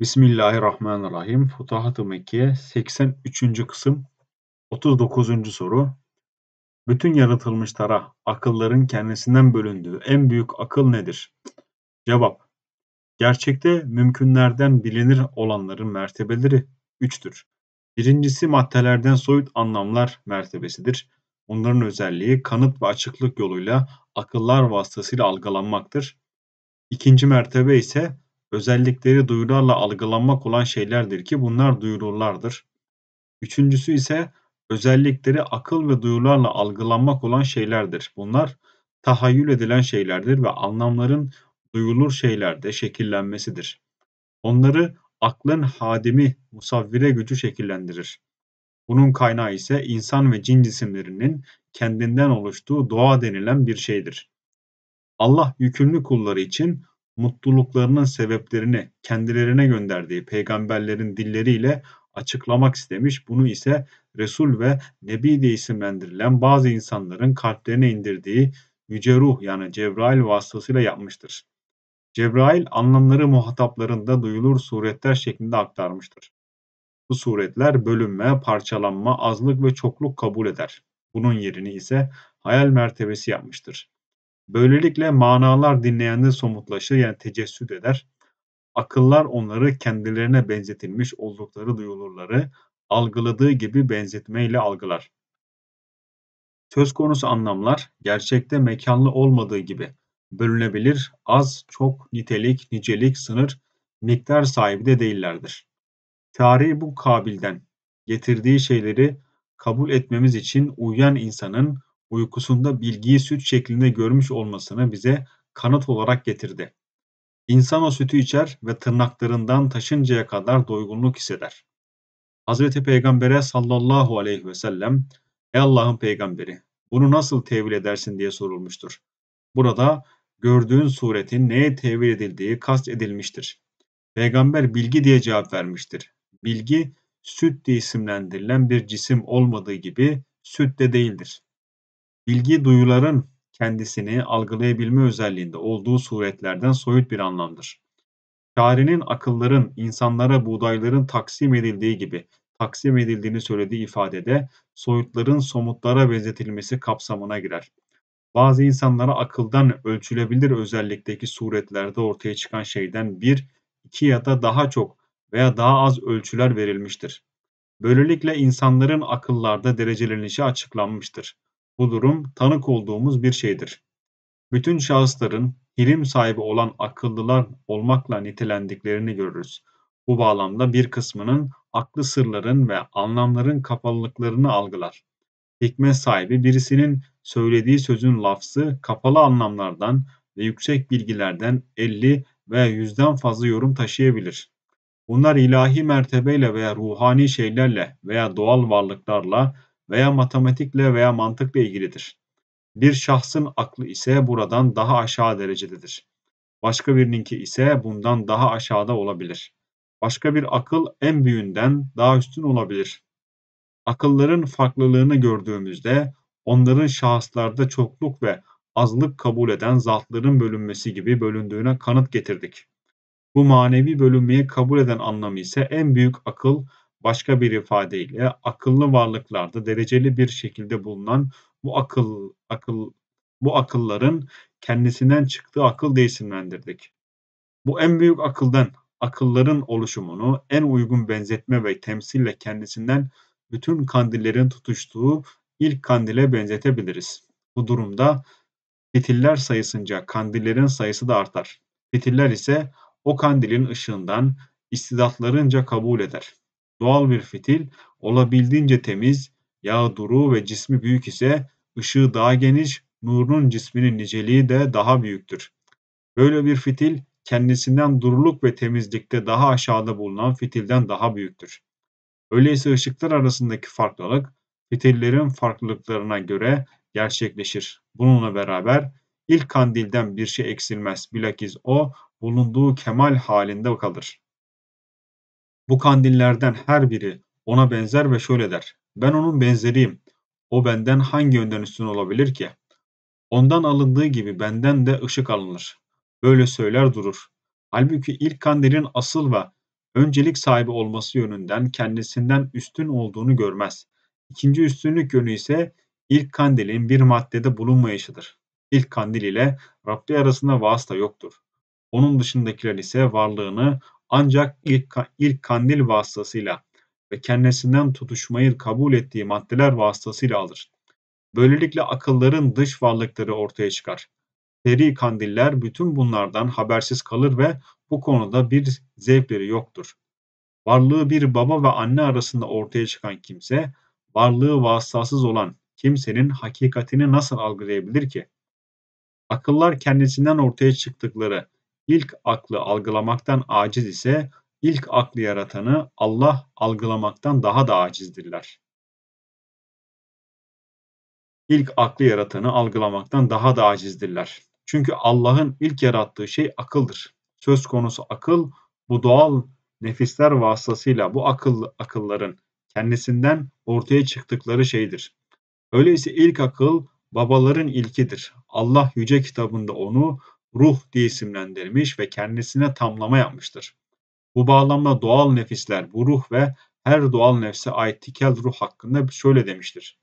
Bismillahirrahmanirrahim. Futuhat-ı Mekke 83. kısım 39. soru. Bütün yaratılmışlara akılların kendisinden bölündüğü en büyük akıl nedir? Cevap. Gerçekte mümkünlerden bilinir olanların mertebeleri üçtür. Birincisi maddelerden soyut anlamlar mertebesidir. Onların özelliği kanıt ve açıklık yoluyla akıllar vasıtasıyla algılanmaktır. İkinci mertebe ise özellikleri duyularla algılanmak olan şeylerdir ki bunlar duyularlardır. Üçüncüsü ise özellikleri akıl ve duyularla algılanmak olan şeylerdir. Bunlar tahayyül edilen şeylerdir ve anlamların duyulur şeylerde şekillenmesidir. Onları aklın hadimi musavvire gücü şekillendirir. Bunun kaynağı ise insan ve cin cisimlerinin kendinden oluştuğu doğa denilen bir şeydir. Allah yükümlü kulları için mutluluklarının sebeplerini kendilerine gönderdiği peygamberlerin dilleriyle açıklamak istemiş. Bunu ise Resul ve Nebi diye isimlendirilen bazı insanların kalplerine indirdiği Yüce Ruh yani Cebrail vasıtasıyla yapmıştır. Cebrail anlamları muhataplarında duyulur suretler şeklinde aktarmıştır. Bu suretler bölünme, parçalanma, azlık ve çokluk kabul eder. Bunun yerini ise hayal mertebesi yapmıştır. Böylelikle manalar dinleyende somutlaşır yani tecessüt eder. Akıllar onları kendilerine benzetilmiş oldukları duyulurları algıladığı gibi benzetmeyle algılar. Söz konusu anlamlar gerçekte mekanlı olmadığı gibi bölünebilir, az, çok, nitelik, nicelik, sınır, miktar sahibi de değillerdir. Tarihi bu kabilden getirdiği şeyleri kabul etmemiz için uyan insanın uykusunda bilgiyi süt şeklinde görmüş olmasını bize kanıt olarak getirdi. İnsan o sütü içer ve tırnaklarından taşıncaya kadar doygunluk hisseder. Hazreti Peygamber'e sallallahu aleyhi ve sellem, Ey Allah'ın peygamberi, bunu nasıl tevil edersin diye sorulmuştur. Burada gördüğün suretin neye tevil edildiği kast edilmiştir. Peygamber bilgi diye cevap vermiştir. Bilgi süt diye isimlendirilen bir cisim olmadığı gibi süt de değildir bilgi duyuların kendisini algılayabilme özelliğinde olduğu suretlerden soyut bir anlamdır. Şairinin akılların insanlara buğdayların taksim edildiği gibi taksim edildiğini söylediği ifadede soyutların somutlara benzetilmesi kapsamına girer. Bazı insanlara akıldan ölçülebilir özellikteki suretlerde ortaya çıkan şeyden bir, iki ya da daha çok veya daha az ölçüler verilmiştir. Böylelikle insanların akıllarda derecelenişi açıklanmıştır. Bu durum tanık olduğumuz bir şeydir. Bütün şahısların ilim sahibi olan akıllılar olmakla nitelendiklerini görürüz. Bu bağlamda bir kısmının aklı sırların ve anlamların kapalılıklarını algılar. Hikmet sahibi birisinin söylediği sözün lafzı kapalı anlamlardan ve yüksek bilgilerden 50 ve yüzden fazla yorum taşıyabilir. Bunlar ilahi mertebeyle veya ruhani şeylerle veya doğal varlıklarla veya matematikle veya mantıkla ilgilidir. Bir şahsın aklı ise buradan daha aşağı derecededir. Başka birininki ise bundan daha aşağıda olabilir. Başka bir akıl en büyüğünden daha üstün olabilir. Akılların farklılığını gördüğümüzde onların şahıslarda çokluk ve azlık kabul eden zatların bölünmesi gibi bölündüğüne kanıt getirdik. Bu manevi bölünmeyi kabul eden anlamı ise en büyük akıl Başka bir ifadeyle akıllı varlıklarda dereceli bir şekilde bulunan bu akıl akıl bu akılların kendisinden çıktığı akıl diye isimlendirdik. Bu en büyük akıldan akılların oluşumunu en uygun benzetme ve temsille kendisinden bütün kandillerin tutuştuğu ilk kandile benzetebiliriz. Bu durumda fitiller sayısınca kandillerin sayısı da artar. Fitiller ise o kandilin ışığından istidatlarınca kabul eder. Doğal bir fitil olabildiğince temiz, yağ duru ve cismi büyük ise ışığı daha geniş, nurun cisminin niceliği de daha büyüktür. Böyle bir fitil kendisinden duruluk ve temizlikte daha aşağıda bulunan fitilden daha büyüktür. Öyleyse ışıklar arasındaki farklılık fitillerin farklılıklarına göre gerçekleşir. Bununla beraber ilk kandilden bir şey eksilmez. Bilakis o bulunduğu kemal halinde kalır. Bu kandillerden her biri ona benzer ve şöyle der. Ben onun benzeriyim. O benden hangi yönden üstün olabilir ki? Ondan alındığı gibi benden de ışık alınır. Böyle söyler durur. Halbuki ilk kandilin asıl ve öncelik sahibi olması yönünden kendisinden üstün olduğunu görmez. İkinci üstünlük yönü ise ilk kandilin bir maddede bulunmayışıdır. İlk kandil ile Rabbi arasında vasıta yoktur. Onun dışındakiler ise varlığını ancak ilk, ilk kandil vasıtasıyla ve kendisinden tutuşmayı kabul ettiği maddeler vasıtasıyla alır. Böylelikle akılların dış varlıkları ortaya çıkar. Seri kandiller bütün bunlardan habersiz kalır ve bu konuda bir zevkleri yoktur. Varlığı bir baba ve anne arasında ortaya çıkan kimse, varlığı vasıtasız olan kimsenin hakikatini nasıl algılayabilir ki? Akıllar kendisinden ortaya çıktıkları ilk aklı algılamaktan aciz ise ilk aklı yaratanı Allah algılamaktan daha da acizdirler. İlk aklı yaratanı algılamaktan daha da acizdirler. Çünkü Allah'ın ilk yarattığı şey akıldır. Söz konusu akıl bu doğal nefisler vasıtasıyla bu akıl akılların kendisinden ortaya çıktıkları şeydir. Öyleyse ilk akıl babaların ilkidir. Allah yüce kitabında onu ruh diye isimlendirmiş ve kendisine tamlama yapmıştır. Bu bağlamda doğal nefisler bu ruh ve her doğal nefse ait tikel ruh hakkında şöyle demiştir.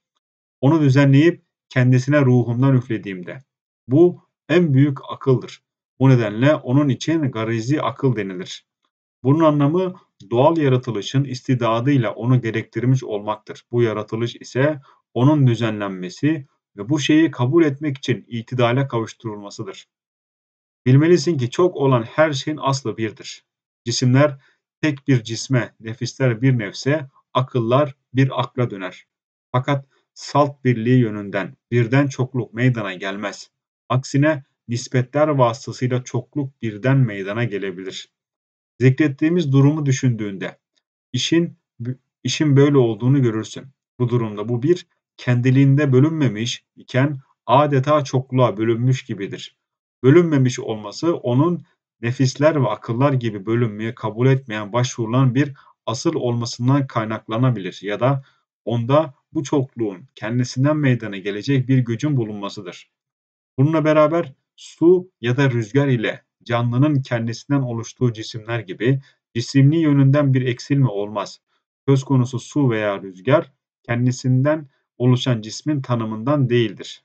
Onu düzenleyip kendisine ruhumdan üflediğimde. Bu en büyük akıldır. Bu nedenle onun için garizi akıl denilir. Bunun anlamı doğal yaratılışın istidadıyla onu gerektirmiş olmaktır. Bu yaratılış ise onun düzenlenmesi ve bu şeyi kabul etmek için itidale kavuşturulmasıdır. Bilmelisin ki çok olan her şeyin aslı birdir. Cisimler tek bir cisme, nefisler bir nefse, akıllar bir akla döner. Fakat salt birliği yönünden birden çokluk meydana gelmez. Aksine nispetler vasıtasıyla çokluk birden meydana gelebilir. Zikrettiğimiz durumu düşündüğünde işin işin böyle olduğunu görürsün. Bu durumda bu bir kendiliğinde bölünmemiş iken adeta çokluğa bölünmüş gibidir bölünmemiş olması onun nefisler ve akıllar gibi bölünmeye kabul etmeyen başvurulan bir asıl olmasından kaynaklanabilir ya da onda bu çokluğun kendisinden meydana gelecek bir gücün bulunmasıdır. Bununla beraber su ya da rüzgar ile canlının kendisinden oluştuğu cisimler gibi cisimli yönünden bir eksilme olmaz. Söz konusu su veya rüzgar kendisinden oluşan cismin tanımından değildir.